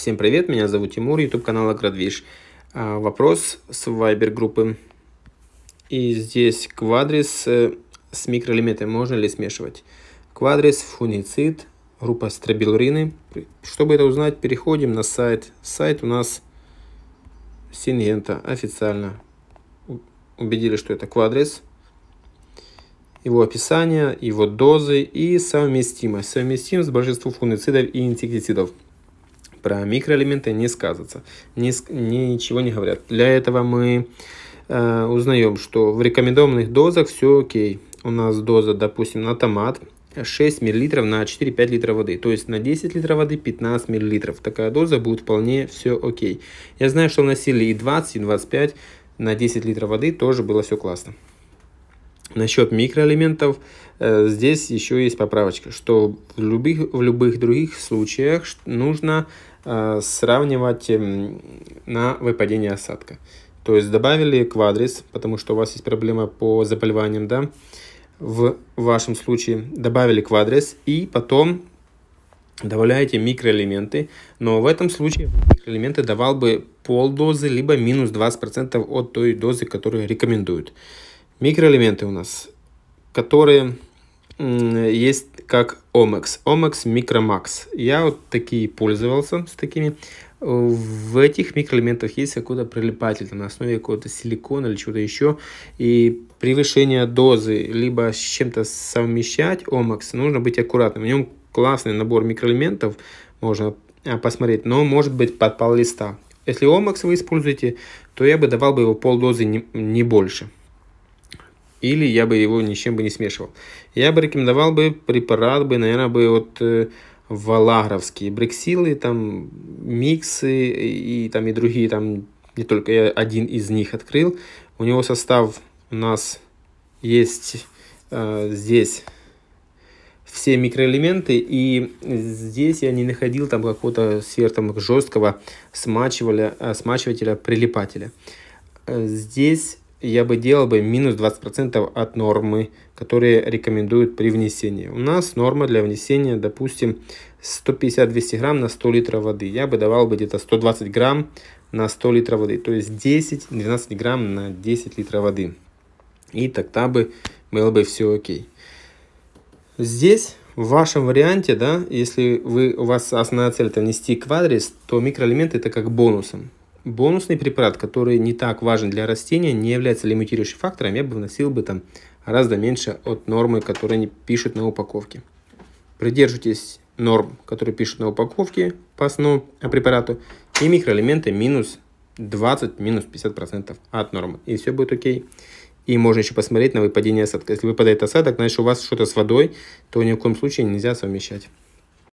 Всем привет, меня зовут Тимур, YouTube канал Аградвиж. А, вопрос с Viber группы. И здесь квадрис э, с микроэлементами можно ли смешивать? Квадрис, фуницид, группа стробилурины. Чтобы это узнать, переходим на сайт. Сайт у нас Сингента официально. Убедили, что это квадрис. Его описание, его дозы и совместимость. Совместим с большинством фуницидов и инсектицидов про микроэлементы не сказывается, не, ничего не говорят. Для этого мы э, узнаем, что в рекомендованных дозах все окей. У нас доза, допустим, на томат 6 мл на 4-5 литров воды. То есть на 10 литров воды 15 мл. Такая доза будет вполне все окей. Я знаю, что вносили и 20, и 25 на 10 литров воды. Тоже было все классно. Насчет микроэлементов, э, здесь еще есть поправочка, что в любых, в любых других случаях нужно Э, сравнивать эм, на выпадение осадка. То есть добавили квадрис, потому что у вас есть проблема по заболеваниям, да, в вашем случае добавили квадрис и потом добавляете микроэлементы, но в этом случае микроэлементы давал бы полдозы, либо минус 20% от той дозы, которую рекомендуют. Микроэлементы у нас, которые есть как Omex. Omex Micromax. Я вот такие пользовался с такими. В этих микроэлементах есть какой-то прилипатель на основе какого-то силикона или чего-то еще. И превышение дозы, либо с чем-то совмещать Omex, нужно быть аккуратным. В нем классный набор микроэлементов, можно а, посмотреть, но может быть подпал листа. Если Omex вы используете, то я бы давал бы его полдозы не, не больше. Или я бы его ничем бы не смешивал. Я бы рекомендовал бы препарат бы, наверное, бы вот э, валагровские брексилы, там миксы и, и там и другие, там не только я один из них открыл. У него состав у нас есть э, здесь все микроэлементы, и здесь я не находил там какого-то сверх там, жесткого смачивателя, э, смачивателя, прилипателя. Э, здесь я бы делал бы минус 20% от нормы, которые рекомендуют при внесении. У нас норма для внесения, допустим, 150-200 грамм на 100 литров воды. Я бы давал бы где-то 120 грамм на 100 литров воды, то есть 10-12 грамм на 10 литров воды. И тогда бы было бы все окей. Здесь в вашем варианте, да, если вы, у вас основная цель это внести квадрис, то микроэлементы это как бонусом бонусный препарат, который не так важен для растения, не является лимитирующим фактором, я бы вносил бы там гораздо меньше от нормы, которые пишут на упаковке. Придерживайтесь норм, которые пишут на упаковке по основному э, препарату, и микроэлементы минус 20, минус 50% от нормы, и все будет окей. И можно еще посмотреть на выпадение осадка. Если выпадает осадок, значит у вас что-то с водой, то ни в коем случае нельзя совмещать.